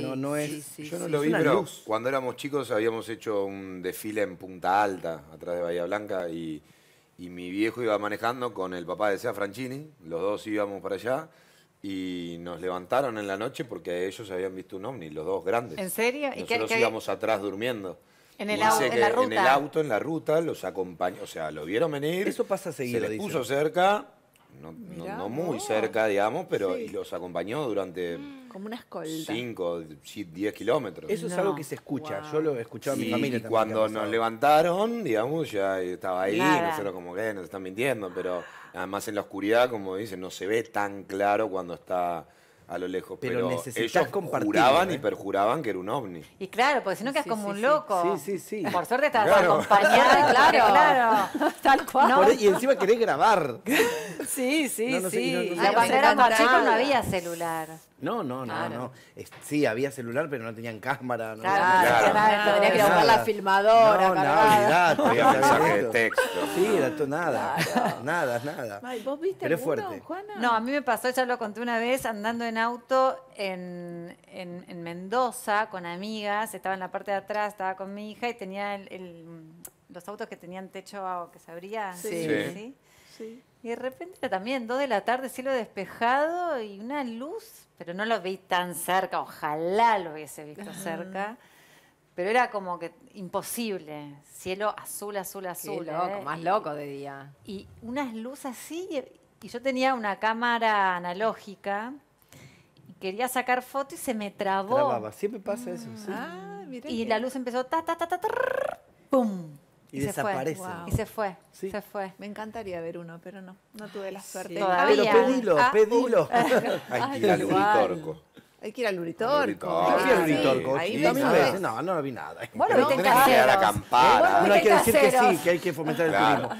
No, no es. yo no lo vi, pero cuando éramos chicos habíamos hecho un desfile en Punta Alta, atrás de Bahía Blanca, y, mi viejo iba manejando con el papá de Sea Franchini, los dos íbamos para allá. Y nos levantaron en la noche porque ellos habían visto un ovni, los dos grandes. ¿En serio? Nosotros ¿Y qué, íbamos atrás durmiendo. En el, auto, en, la ruta. el auto, en la ruta, los acompañó, o sea, lo vieron venir. Eso pasa seguido. Se les puso cerca no, muy cerca, digamos, pero los acompañó durante... Mm. Como una escolta. 5, 10 kilómetros. Eso es algo que se escucha, yo lo he escuchado a mi familia. cuando nos levantaron, digamos, ya estaba ahí, Nada. nosotros como que nos están mintiendo, pero además en la oscuridad, como dicen, no se ve tan claro cuando está a lo lejos. Pero, pero ellos juraban y ¿eh? perjuraban que era un ovni. Y claro, porque si no quedas como un loco. Sí, sí, sí. Por suerte estabas claro. acompañada, claro, claro. Tal cual. y encima querés grabar. Sí, sí, sí. Sé, Ay, cuando éramos chicos no había celular. No, no, no, no. sí, había celular, pero no tenían cámara. No claro, claro. claro. tenía que la filmadora. No, nada, no, había texto. Sí, era todo nada. Nada, nada. ¿Vos viste fuerte. No, a mí me pasó, ya lo conté una vez, andando en en auto en, Mendoza con amigas, estaba en la parte de atrás, estaba con mi hija y tenía los autos que tenían techo que se abrían Y de repente también, dos de la tarde, cielo despejado y una luz, pero no lo vi tan cerca, ojalá lo hubiese visto cerca. Pero era como que imposible, cielo azul, azul, azul. loco, ¿eh? más loco de día. Y unas luces así, y yo tenía una cámara analógica quería sacar foto y se me trabó. Siempre pasa eso. Sí. Ah, ah mire. y la luz empezó ta, ta, ta, ta, pum. Y, y, desaparece. Se wow. Y se fue, se fue. Me encantaría ver uno, pero no, no tuve la suerte. Sí, todavía. Ah, pero pedilo, ah, pedilo. Hay que ir al Uritorco. Hay que ir al Uritorco. que ir al Uritorco. Ah, no, no vi nada. Bueno, no, viste no, No hay que decir que sí, que hay que fomentar el turismo.